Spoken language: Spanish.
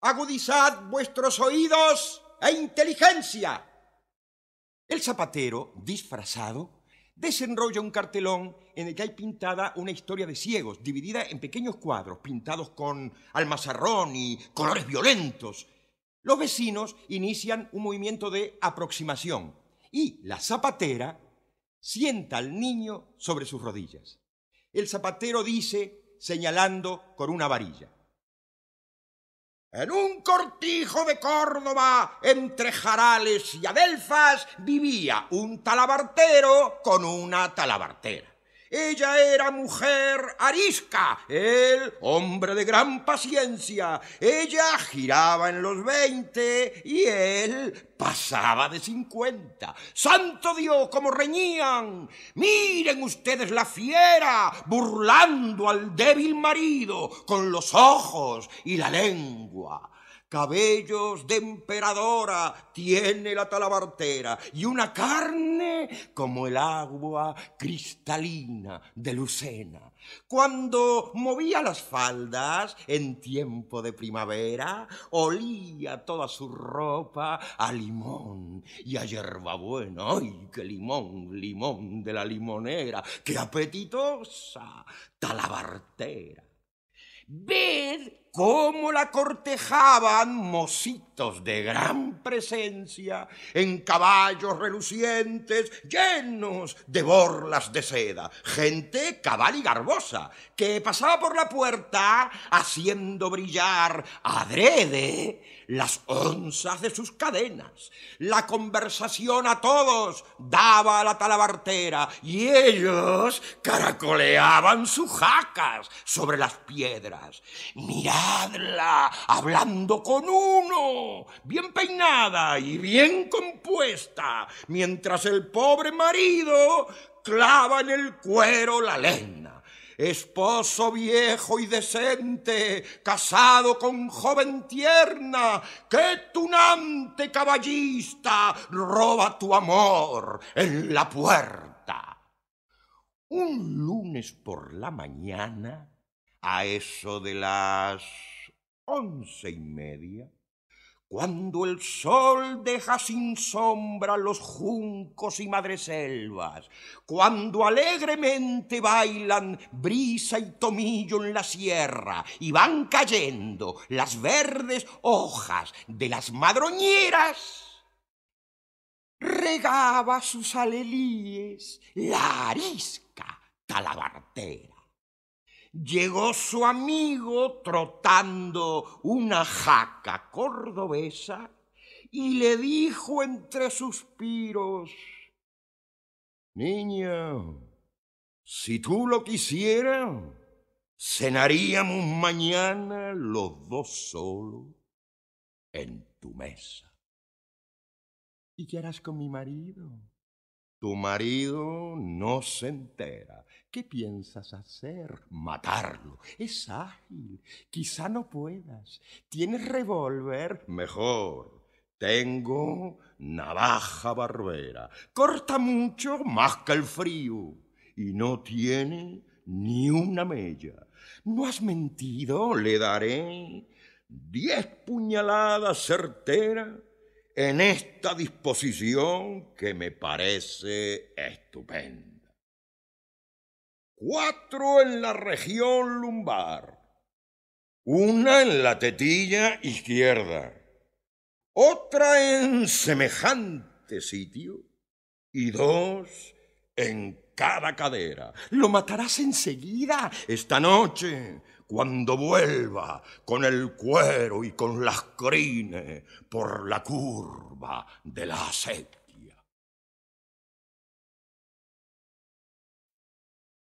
agudizad vuestros oídos e inteligencia. El zapatero, disfrazado, desenrolla un cartelón en el que hay pintada una historia de ciegos, dividida en pequeños cuadros, pintados con almazarrón y colores violentos. Los vecinos inician un movimiento de aproximación y la zapatera sienta al niño sobre sus rodillas. El zapatero dice, señalando con una varilla, en un cortijo de Córdoba, entre jarales y adelfas, vivía un talabartero con una talabartera. Ella era mujer arisca, él hombre de gran paciencia. Ella giraba en los veinte y él pasaba de cincuenta. ¡Santo Dios, cómo reñían! Miren ustedes la fiera burlando al débil marido con los ojos y la lengua cabellos de emperadora tiene la talabartera y una carne como el agua cristalina de Lucena. Cuando movía las faldas en tiempo de primavera, olía toda su ropa a limón y a hierbabuena. ¡Ay, qué limón, limón de la limonera! ¡Qué apetitosa talabartera! cómo la cortejaban mocitos de gran presencia en caballos relucientes llenos de borlas de seda, gente cabal y garbosa que pasaba por la puerta haciendo brillar adrede las onzas de sus cadenas. La conversación a todos daba la talabartera y ellos caracoleaban sus jacas sobre las piedras hablando con uno, bien peinada y bien compuesta, mientras el pobre marido clava en el cuero la lena. Esposo viejo y decente, casado con joven tierna, que tunante caballista roba tu amor en la puerta. Un lunes por la mañana, a eso de las once y media, cuando el sol deja sin sombra los juncos y madreselvas, cuando alegremente bailan brisa y tomillo en la sierra y van cayendo las verdes hojas de las madroñeras, regaba sus alelíes la arisca talabartera llegó su amigo trotando una jaca cordobesa y le dijo entre suspiros, Niña, si tú lo quisieras, cenaríamos mañana los dos solos en tu mesa. ¿Y qué harás con mi marido? Tu marido no se entera. ¿Qué piensas hacer? Matarlo. Es ágil. Quizá no puedas. ¿Tienes revólver? Mejor. Tengo navaja barbera. Corta mucho más que el frío. Y no tiene ni una mella. ¿No has mentido? Le daré diez puñaladas certeras en esta disposición que me parece estupenda. Cuatro en la región lumbar, una en la tetilla izquierda, otra en semejante sitio y dos en cada cadera. Lo matarás enseguida esta noche cuando vuelva con el cuero y con las crines por la curva de la sed.